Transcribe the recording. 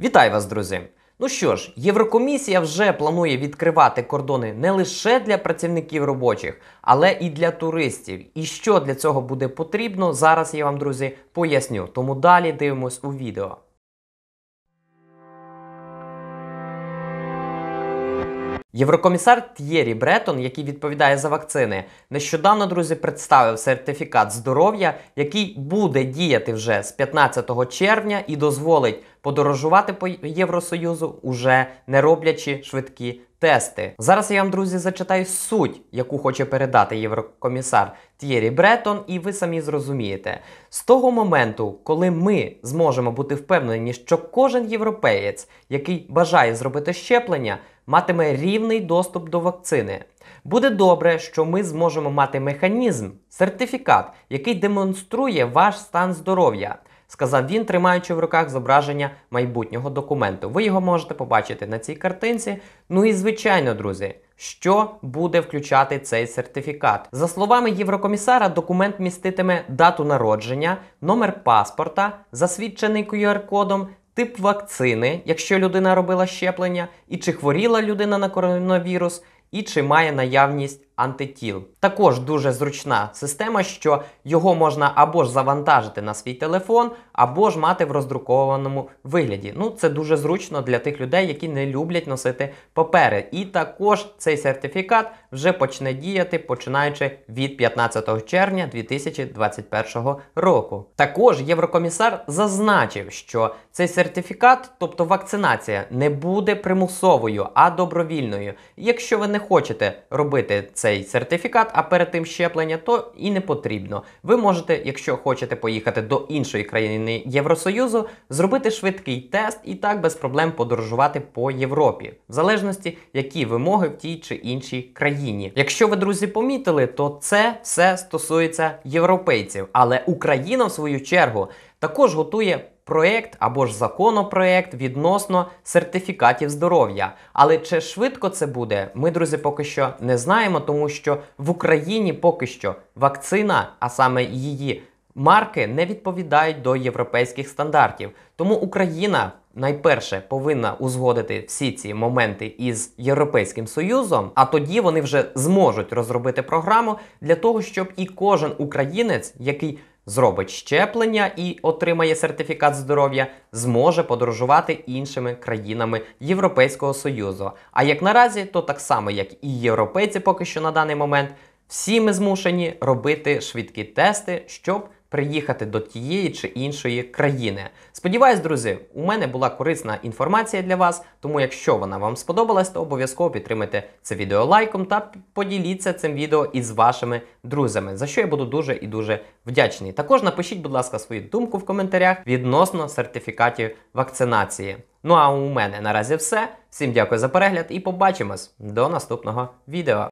Вітаю вас, друзі! Ну що ж, Єврокомісія вже планує відкривати кордони не лише для працівників робочих, але і для туристів. І що для цього буде потрібно, зараз я вам, друзі, поясню. Тому далі дивимось у відео. Єврокомісар Т'єрі Бретон, який відповідає за вакцини, нещодавно друзі представив сертифікат здоров'я, який буде діяти вже з 15 червня і дозволить подорожувати по Євросоюзу, уже не роблячи швидкі тести. Зараз я вам, друзі, зачитаю суть, яку хоче передати єврокомісар Т'єрі Бретон, і ви самі зрозумієте. З того моменту, коли ми зможемо бути впевнені, що кожен європеєць, який бажає зробити щеплення, матиме рівний доступ до вакцини. Буде добре, що ми зможемо мати механізм, сертифікат, який демонструє ваш стан здоров'я, сказав він, тримаючи в руках зображення майбутнього документу. Ви його можете побачити на цій картинці. Ну і звичайно, друзі. Що буде включати цей сертифікат? За словами Єврокомісара, документ міститиме дату народження, номер паспорта, засвідчений QR-кодом тип вакцини, якщо людина робила щеплення, і чи хворіла людина на коронавірус, і чи має наявність антитіл. Також дуже зручна система, що його можна або ж завантажити на свій телефон, або ж мати в роздрукованому вигляді. Ну, це дуже зручно для тих людей, які не люблять носити папери. І також цей сертифікат вже почне діяти починаючи від 15 червня 2021 року. Також Єврокомісар зазначив, що цей сертифікат, тобто вакцинація, не буде примусовою, а добровільною. Якщо ви не хочете робити це цей сертифікат, а перед тим щеплення, то і не потрібно. Ви можете, якщо хочете поїхати до іншої країни Євросоюзу, зробити швидкий тест і так без проблем подорожувати по Європі, в залежності, які вимоги в тій чи іншій країні. Якщо ви, друзі, помітили, то це все стосується європейців, але Україна, в свою чергу. Також готує проєкт або ж законопроєкт відносно сертифікатів здоров'я. Але чи швидко це буде, ми, друзі, поки що не знаємо, тому що в Україні поки що вакцина, а саме її марки, не відповідають до європейських стандартів. Тому Україна. Найперше повинна узгодити всі ці моменти із Європейським Союзом, а тоді вони вже зможуть розробити програму для того, щоб і кожен українець, який зробить щеплення і отримає сертифікат здоров'я, зможе подорожувати іншими країнами Європейського Союзу. А як наразі, то так само, як і європейці поки що на даний момент, всі ми змушені робити швидкі тести, щоб приїхати до тієї чи іншої країни. Сподіваюсь, друзі, у мене була корисна інформація для вас, тому якщо вона вам сподобалась, то обов'язково підтримайте це відео лайком та поділіться цим відео із вашими друзями, за що я буду дуже і дуже вдячний. Також напишіть, будь ласка, свою думку в коментарях відносно сертифікатів вакцинації. Ну а у мене наразі все. Всім дякую за перегляд і побачимось до наступного відео.